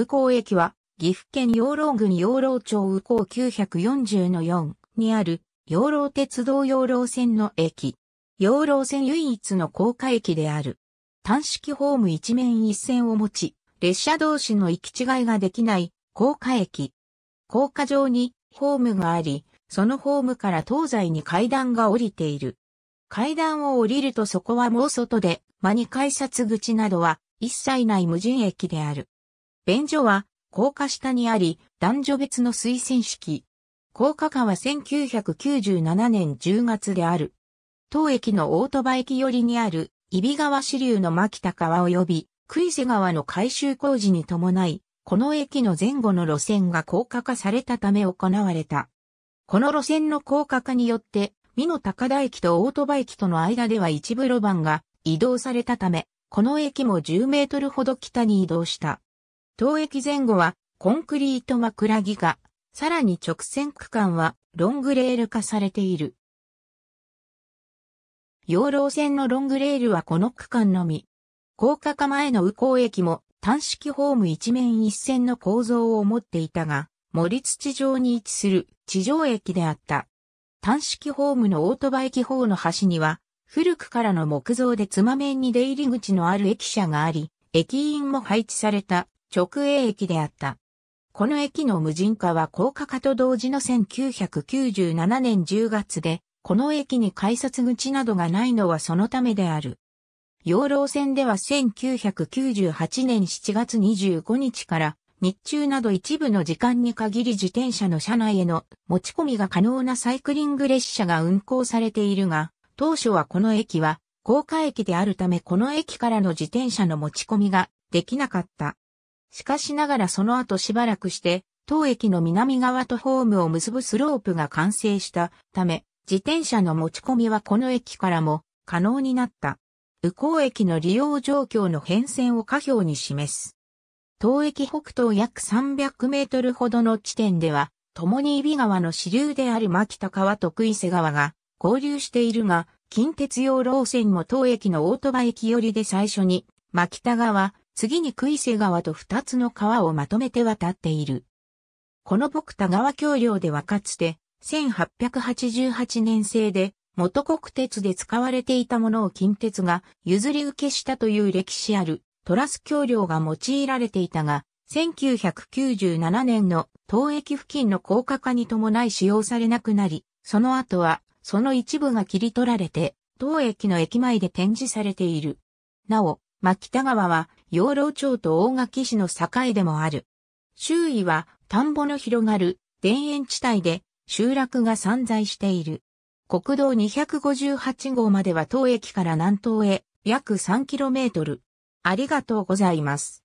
右港駅は、岐阜県養老郡養老町右港940の4にある、養老鉄道養老線の駅。養老線唯一の高架駅である。単式ホーム一面一線を持ち、列車同士の行き違いができない高架駅。高架上にホームがあり、そのホームから東西に階段が降りている。階段を降りるとそこはもう外で、間に改札口などは一切ない無人駅である。便所は、高架下にあり、男女別の推薦式。高架化は1997年10月である。当駅のオートバイ駅寄りにある、揖斐川支流の牧田川及び、杭瀬川の改修工事に伴い、この駅の前後の路線が高架化されたため行われた。この路線の高架化によって、美濃高田駅とオートバイ駅との間では一部路盤が移動されたため、この駅も10メートルほど北に移動した。当駅前後はコンクリート枕木化、さらに直線区間はロングレール化されている。養老線のロングレールはこの区間のみ。高架化前の右港駅も単式ホーム一面一線の構造を持っていたが、森土上に位置する地上駅であった。単式ホームのオートバイ機方の端には、古くからの木造でつま面に出入り口のある駅舎があり、駅員も配置された直営駅であった。この駅の無人化は高架化と同時の1997年10月で、この駅に改札口などがないのはそのためである。養老線では1998年7月25日から日中など一部の時間に限り自転車の車内への持ち込みが可能なサイクリング列車が運行されているが、当初はこの駅は高架駅であるためこの駅からの自転車の持ち込みができなかった。しかしながらその後しばらくして、当駅の南側とホームを結ぶスロープが完成したため、自転車の持ち込みはこの駅からも可能になった。右港駅の利用状況の変遷を下表に示す。当駅北東約300メートルほどの地点では、共に揖斐川の支流である牧田川と伊勢川が合流しているが、近鉄用路線も当駅の大鳥羽駅寄りで最初に、牧田川、次にクイセ川と二つの川をまとめて渡っている。このボクタ川橋梁ではかつて、1888年製で、元国鉄で使われていたものを近鉄が譲り受けしたという歴史あるトラス橋梁が用いられていたが、1997年の当駅付近の高架化に伴い使用されなくなり、その後はその一部が切り取られて、当駅の駅前で展示されている。なお、ま田川は養老町と大垣市の境でもある。周囲は田んぼの広がる田園地帯で集落が散在している。国道258号までは当駅から南東へ約 3km。ありがとうございます。